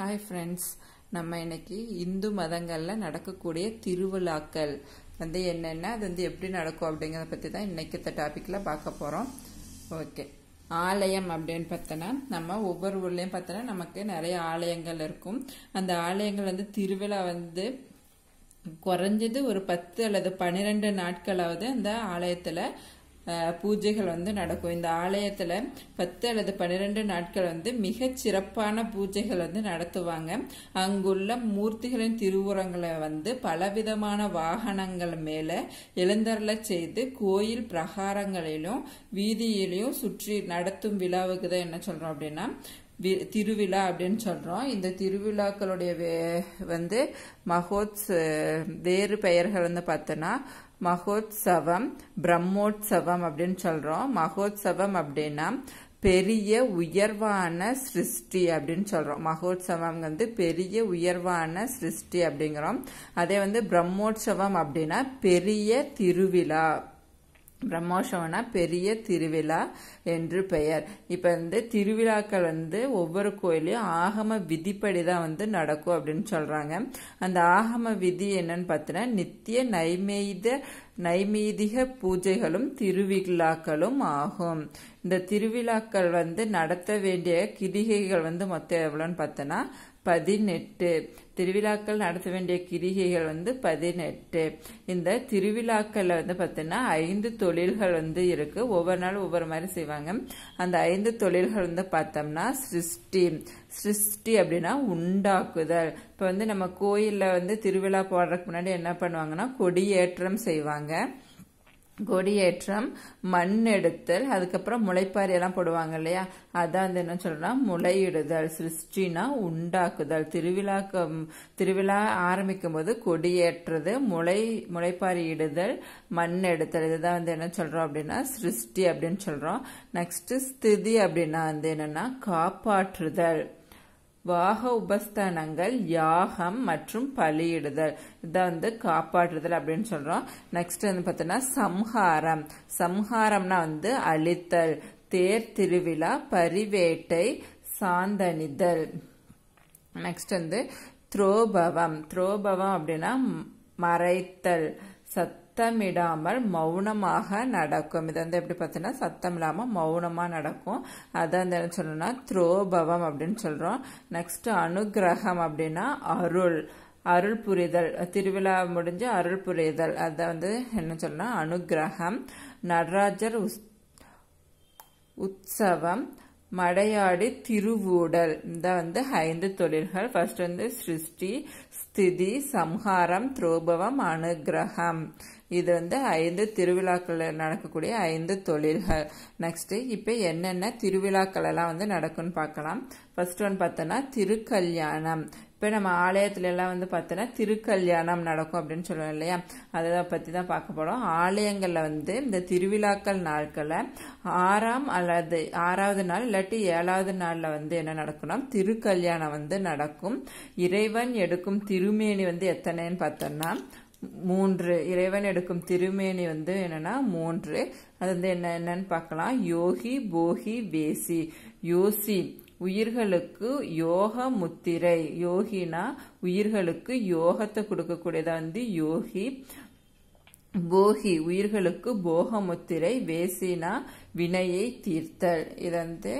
hi friends நம்ம இன்னைக்கு இந்து மதங்களில் நடக்கக்கூடிய திருவிழாக்கள் வந்து என்னென்ன அது வந்து எப்படி நடக்கும் அப்படிங்கிறத பற்றி தான் இன்னைக்கு இந்த டாப்பிக்கில் பார்க்க போகிறோம் ஓகே ஆலயம் அப்படின்னு பார்த்தோன்னா நம்ம ஒவ்வொரு ஊர்லேயும் பார்த்தோன்னா நமக்கு நிறைய ஆலயங்கள் இருக்கும் அந்த ஆலயங்கள் வந்து திருவிழா வந்து குறைஞ்சது ஒரு பத்து அல்லது பன்னிரெண்டு நாட்களாவது அந்த ஆலயத்தில் பூஜைகள் வந்து நடக்கும் இந்த ஆலயத்தில் பத்து அல்லது பன்னிரெண்டு நாட்கள் வந்து மிக சிறப்பான பூஜைகள் வந்து நடத்துவாங்க அங்குள்ள மூர்த்திகளின் திருவுரங்களை வந்து பலவிதமான வாகனங்கள் மேலே எழுந்தருள செய்து கோயில் பிரகாரங்களிலும் வீதியிலையும் சுற்றி நடத்தும் விழாவுக்கு தான் என்ன சொல்கிறோம் அப்படின்னா திருவிழா அப்படின்னு சொல்கிறோம் இந்த திருவிழாக்களுடைய வே வந்து மகோத்ஸ் வேறு பெயர்கள் வந்து பார்த்தோன்னா மகோத்சவம் பிரம்மோத்சவம் அப்படின்னு சொல்கிறோம் மகோத்சவம் அப்படின்னா பெரிய உயர்வான சிருஷ்டி அப்படின்னு சொல்கிறோம் மகோத்சவம் வந்து பெரிய உயர்வான சிருஷ்டி அப்படிங்கிறோம் அதே வந்து பிரம்மோற்சவம் அப்படின்னா பெரிய திருவிழா பிரம்மோற்சவம்னா பெரிய திருவிழா என்று பெயர் இப்போ வந்து திருவிழாக்கள் வந்து ஒவ்வொரு கோயிலையும் ஆகம விதிப்படி தான் வந்து நடக்கும் அப்படின்னு சொல்றாங்க அந்த ஆகம விதி என்னன்னு பார்த்தீங்கன்னா நித்திய நைமேத நைமீதிக பூஜைகளும் திருவிழாக்களும் ஆகும் இந்த திருவிழாக்கள் வந்து நடத்த வேண்டிய கிரிகைகள் வந்து மொத்தம் எவ்வளோன்னு பார்த்தோன்னா பதினெட்டு திருவிழாக்கள் நடத்த வேண்டிய கிரிகைகள் வந்து பதினெட்டு இந்த திருவிழாக்களில் வந்து பார்த்தீங்கன்னா ஐந்து தொழில்கள் வந்து இருக்கு ஒவ்வொரு நாள் ஒவ்வொரு மாதிரி செய்வாங்க அந்த ஐந்து தொழில்கள் வந்து பார்த்தோம்னா சிருஷ்டி சிருஷ்டி அப்படின்னா உண்டாக்குதல் இப்போ வந்து நம்ம கோயிலில் வந்து திருவிழா போடுறதுக்கு முன்னாடி என்ன பண்ணுவாங்கன்னா கொடியேற்றம் செய்வாங்க கொடியேற்றம் மண் எடுத்தல் அதுக்கப்புறம் முளைப்பாரி எல்லாம் போடுவாங்க இல்லையா அதான் வந்து என்ன சொல்றோம்னா முளையிடுதல் சிருஷ்டினா உண்டாக்குதல் திருவிழாக்கு திருவிழா ஆரம்பிக்கும் போது கொடியேற்றது முளை முளைப்பாரி இடுதல் மண் எடுத்தல் இதுதான் வந்து என்ன சொல்றோம் அப்படின்னா சிருஷ்டி அப்படின்னு சொல்றோம் நெக்ஸ்ட் ஸ்திதி அப்படின்னா வந்து என்னன்னா காப்பாற்றுதல் வாக உபஸ்தானங்கள் யாகம் மற்றும் பலியிடுதல் இதை வந்து காப்பாற்றுதல் அப்படின்னு சொல்றோம் நெக்ஸ்ட் வந்து பார்த்தோன்னா சம்ஹாரம் சம்ஹாரம்னா வந்து அழித்தல் தேர் திருவிழா பரிவேட்டை சாந்தணிதல் நெக்ஸ்ட் வந்து துரோபவம் துரோபவம் அப்படின்னா மறைத்தல் சத் சத்தமிடாமல் மௌனமாக நடக்கும் இது வந்து எப்படி பார்த்தீங்கன்னா சத்தம் இல்லாமல் மௌனமாக நடக்கும் அதை வந்து என்ன சொல்லணும்னா துரோபவம் அப்படின்னு சொல்கிறோம் நெக்ஸ்ட் அனுகிரகம் அப்படின்னா அருள் அருள் புரிதல் திருவிழா முடிஞ்சு அருள் புரிதல் அதை வந்து என்ன சொல்லணும் அனுகிரகம் நடராஜர் உத்சவம் உற்சவம் மடையாடி திருவூடல் இந்த வந்து ஐந்து தொழில்கள் ஃபர்ஸ்ட் வந்து சிருஷ்டி ஸ்திதி சம்ஹாரம் துரோபவம் அனுகிரகம் இது வந்து ஐந்து திருவிழாக்கள் நடக்கக்கூடிய ஐந்து தொழில்கள் நெக்ஸ்ட்டு இப்போ என்னென்ன திருவிழாக்கள் எல்லாம் வந்து நடக்கும்னு பார்க்கலாம் ஃபர்ஸ்ட் ஒன் பார்த்தோன்னா திருக்கல்யாணம் இப்போ நம்ம ஆலயத்துல எல்லாம் வந்து பார்த்தோன்னா திருக்கல்யாணம் நடக்கும் அப்படின்னு சொல்லுவோம் இல்லையா அதை பற்றி தான் பார்க்க போகிறோம் ஆலயங்களில் வந்து இந்த திருவிழாக்கள் நாட்களில் ஆறாம் அல்லது ஆறாவது நாள் இல்லாட்டி ஏழாவது நாளில் வந்து என்ன நடக்கணும் திருக்கல்யாணம் வந்து நடக்கும் இறைவன் எடுக்கும் திருமேனி வந்து எத்தனைன்னு பார்த்தோம்னா மூன்று இறைவன் எடுக்கும் திருமேனி வந்து என்னன்னா மூன்று அது வந்து என்ன என்னன்னு பார்க்கலாம் யோகி போகி வேசி யோசி உயிர்களுக்கு யோக முத்திரை யோகினா உயிர்களுக்கு யோகத்தை கொடுக்கக்கூடியதா வந்து யோகி போகி உயிர்களுக்கு போக முத்திரை வேசினா வினையை தீர்த்தல் இது வந்து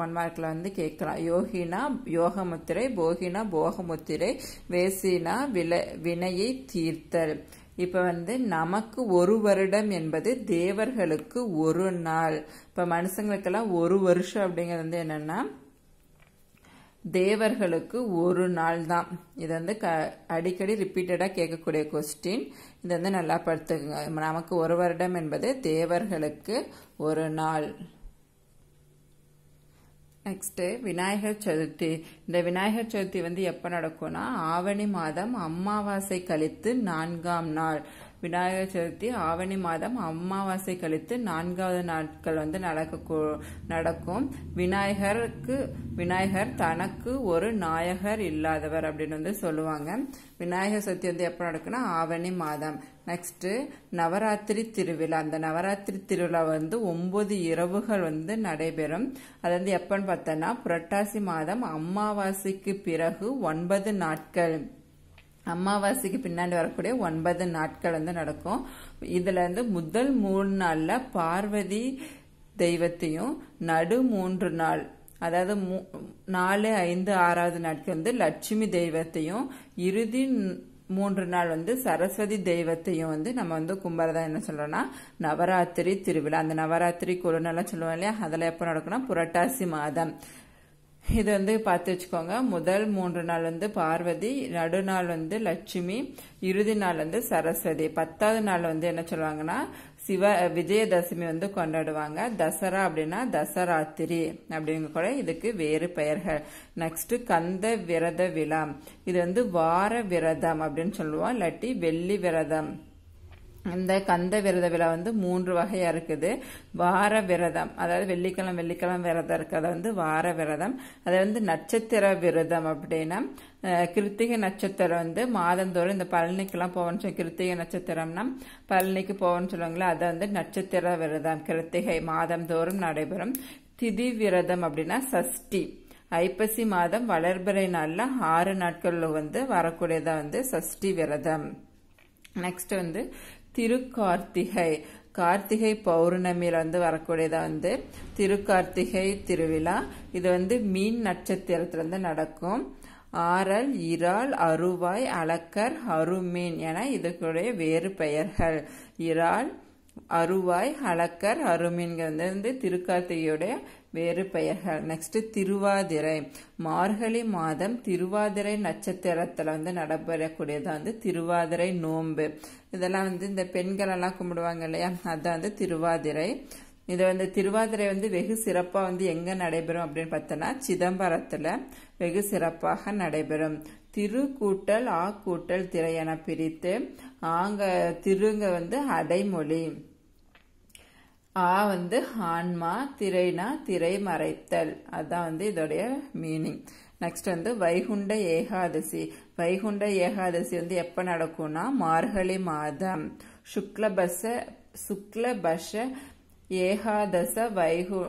ஒன் மார்க்கில் வந்து கேட்கலாம் யோகினா யோகமுத்திரை போகினா போகமுத்திரை வேசினா வில வினையை தீர்த்தல் இப்போ வந்து நமக்கு ஒரு வருடம் என்பது தேவர்களுக்கு ஒரு நாள் இப்போ மனுஷங்களுக்கெல்லாம் ஒரு வருஷம் அப்படிங்கிறது வந்து என்னன்னா தேவர்களுக்கு ஒரு நாள் தான் இது வந்து க அடிக்கடி ரிப்பீட்டடாக கேட்கக்கூடிய கொஸ்டின் இது வந்து நல்லா படுத்துக்குங்க நமக்கு ஒரு வருடம் என்பது தேவர்களுக்கு ஒரு நாள் நெக்ஸ்ட்டு விநாயகர் சதுர்த்தி இந்த விநாயகர் சதுர்த்தி வந்து எப்போ நடக்கும்னா ஆவணி மாதம் அமாவாசை கழித்து நான்காம் நாள் விநாயகர் சதுர்த்தி ஆவணி மாதம் அமாவாசை கழித்து நான்காவது நாட்கள் வந்து நடக்க நடக்கும் விநாயகருக்கு விநாயகர் தனக்கு ஒரு நாயகர் இல்லாதவர் அப்படின்னு வந்து சொல்லுவாங்க விநாயகர் சதுர்த்தி வந்து எப்போ நடக்குன்னா ஆவணி மாதம் நெக்ஸ்ட்டு நவராத்திரி திருவிழா அந்த நவராத்திரி திருவிழா வந்து ஒன்பது இரவுகள் வந்து நடைபெறும் அது வந்து எப்போன்னு பார்த்தோன்னா புரட்டாசி மாதம் அமாவாசைக்கு பிறகு ஒன்பது நாட்கள் அமாவாசைக்கு பின்னாடி வரக்கூடிய ஒன்பது நாட்கள் வந்து நடக்கும் இதுல இருந்து முதல் மூணு நாள்ல பார்வதி தெய்வத்தையும் நடு மூன்று நாள் அதாவது நாலு ஐந்து ஆறாவது நாட்கள் வந்து லட்சுமி தெய்வத்தையும் இறுதி மூன்று நாள் வந்து சரஸ்வதி தெய்வத்தையும் வந்து நம்ம வந்து கும்பரதான் என்ன சொல்றோம்னா நவராத்திரி திருவிழா அந்த நவராத்திரி கொழுனெல்லாம் சொல்லுவோம் இல்லையா அதில் எப்போ நடக்கும்னா புரட்டாசி மாதம் இது வந்து பார்த்து வச்சுக்கோங்க முதல் மூன்று நாள் வந்து பார்வதி நடுநாள் வந்து லட்சுமி இறுதி நாள் வந்து சரஸ்வதி பத்தாவது நாள் வந்து என்ன சொல்லுவாங்கன்னா சிவ விஜயதசமி வந்து கொண்டாடுவாங்க தசரா அப்படின்னா தசராத்திரி அப்படிங்க கூட இதுக்கு வேறு பெயர்கள் நெக்ஸ்ட் கந்த விரத விழா இது வந்து வார விரதம் அப்படின்னு சொல்லுவோம் இல்லாட்டி வெள்ளி விரதம் இந்த கந்த விரத விழா வந்து மூன்று வகையாக இருக்குது வார விரதம் அதாவது வெள்ளிக்கிழமை வெள்ளிக்கிழமை விரதம் இருக்கிறத வந்து வார விரதம் அதை வந்து நட்சத்திர விரதம் அப்படின்னா கிருத்திகை நட்சத்திரம் வந்து மாதந்தோறும் இந்த பழனிக்கெல்லாம் போவோம்னு சொல்லி கிருத்திகை நட்சத்திரம்னா பழனிக்கு போவோம்னு சொல்லுவாங்களே அதை வந்து நட்சத்திர விரதம் கிருத்திகை மாதந்தோறும் நடைபெறும் திதி விரதம் அப்படின்னா சஷ்டி ஐப்பசி மாதம் வளர்பிறை நாளில் ஆறு நாட்களில் வந்து வரக்கூடியதாக வந்து சஷ்டி விரதம் நெக்ஸ்ட் வந்து திருக்கார்த்திகை கார்த்திகை பௌர்ணமியில் வந்து வரக்கூடியதா வந்து திருக்கார்த்திகை திருவிழா இது வந்து மீன் நட்சத்திரத்திலிருந்து நடக்கும் ஆரல் இறால் அருவாய் அலக்கர் அருமீன் என இதுக்குடைய வேறு பெயர்கள் இறால் அருவாய் அளக்கர் அருமின்கிறது வந்து திருக்கார்த்திகையுடைய வேறு பெயர்கள் நெக்ஸ்ட் திருவாதிரை மார்கழி மாதம் திருவாதிரை நட்சத்திரத்தில் வந்து நடைபெறக்கூடியது வந்து திருவாதிரை நோன்பு இதெல்லாம் வந்து இந்த பெண்களெல்லாம் கும்பிடுவாங்க இல்லையா அதான் வந்து திருவாதிரை இது வந்து திருவாதிரை வந்து வெகு சிறப்பாக வந்து எங்கே நடைபெறும் அப்படின்னு பார்த்தோன்னா சிதம்பரத்தில் வெகு சிறப்பாக நடைபெறும் திரு கூட்டல் ஆ கூட்டல் திரை என பிரித்து ஆங்க திருங்க வந்து அடைமொழி ஆ வந்து ஆன்மா திரைனா திரை மறைத்தல் அதுதான் வந்து இதோடைய மீனிங் நெக்ஸ்ட் வந்து வைகுண்ட ஏகாதசி வைகுண்ட ஏகாதசி வந்து எப்போ நடக்கும்னா மார்கழி மாதம் சுக்லபச சுக்லபஷ ஏகாதச வைகு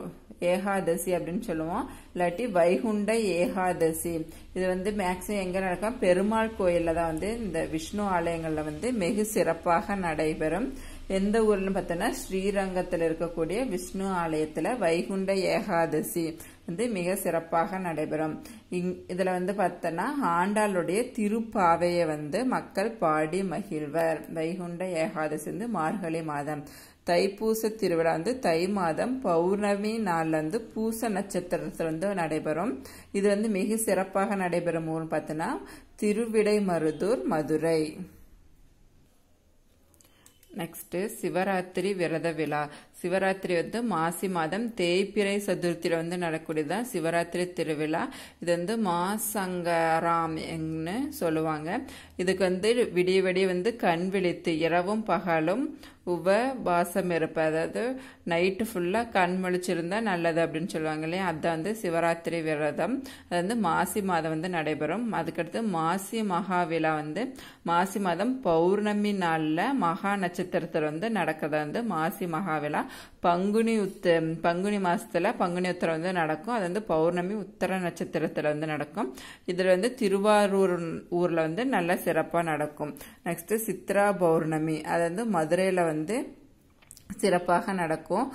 ஏகாதசி அப்படின்னு சொல்லுவோம் இல்லாட்டி வைகுண்ட ஏகாதசி இது வந்து மேக்சிமம் எங்கே நடக்கும் பெருமாள் கோயிலில் தான் வந்து இந்த விஷ்ணு ஆலயங்களில் வந்து மிக சிறப்பாக நடைபெறும் எந்த ஊர்னு பார்த்தோன்னா ஸ்ரீரங்கத்தில் இருக்கக்கூடிய விஷ்ணு ஆலயத்தில் வைகுண்ட ஏகாதசி வந்து மிக சிறப்பாக நடைபெறும் இங் இதில் வந்து பார்த்தோன்னா ஆண்டாளுடைய திருப்பாவையை வந்து மக்கள் பாடி மகிழ்வர் வைகுண்ட ஏகாதசி வந்து மார்கழி மாதம் தைப்பூச திருவிழா வந்து தை மாதம் பௌர்ணமி நாளில் வந்து பூச நட்சத்திரத்தில் வந்து நடைபெறும் இது வந்து மிக சிறப்பாக நடைபெறும் ஊர்னு பார்த்தோன்னா திருவிடை மருதூர் மதுரை ನೆಕ್ಸ್ಟ್ ಶಿವರಾತ್ರಿ ವಿರದ ವಿಳಾ சிவராத்திரி வந்து மாசி மாதம் தேய்பிறை சதுர்த்தியில் வந்து நடக்கூடியது தான் சிவராத்திரி திருவிழா இது வந்து மாசங்கராம்னு சொல்லுவாங்க இதுக்கு வந்து விடிய விடிய வந்து கண் விழித்து இரவும் பகலும் உபவாசம் இருப்பேன் அதாவது நைட்டு ஃபுல்லாக கண் முழிச்சிருந்தா நல்லது அப்படின்னு சொல்லுவாங்க இல்லையா அதுதான் வந்து சிவராத்திரி விரதம் அது வந்து மாசி மாதம் வந்து நடைபெறும் அதுக்கடுத்து மாசி மகா விழா வந்து மாசி மாதம் பௌர்ணமி நாளில் மகா நட்சத்திரத்தில் வந்து நடக்கிறது வந்து மாசி மகா விழா பங்குனி உத்த பங்குனி மாதத்தில் பங்குனி உத்தரம் வந்து நடக்கும் அது வந்து பௌர்ணமி உத்தர நட்சத்திரத்தில் வந்து நடக்கும் இதில் வந்து திருவாரூர் ஊரில் வந்து நல்லா சிறப்பாக நடக்கும் நெக்ஸ்ட்டு சித்ரா பௌர்ணமி அது வந்து மதுரையில் வந்து சிறப்பாக நடக்கும்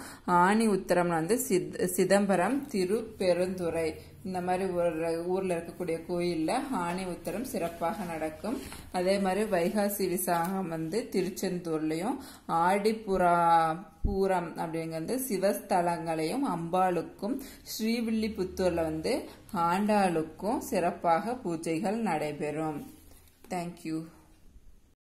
ஆணி உத்தரம் வந்து சித் சிதம்பரம் திருப்பெருந்துறை இந்த மாதிரி ஒரு ஊரில் இருக்கக்கூடிய கோயிலில் ஆணி உத்தரம் சிறப்பாக நடக்கும் அதே மாதிரி வைகாசி விசாகம் வந்து திருச்செந்தூர்லேயும் ஆடிப்புறா பூரம் அப்படிங்கிறது சிவஸ்தலங்களையும் அம்பாளுக்கும் ஸ்ரீவில்லிபுத்தூரில் வந்து ஆண்டாளுக்கும் சிறப்பாக பூஜைகள் நடைபெறும் தேங்க்யூ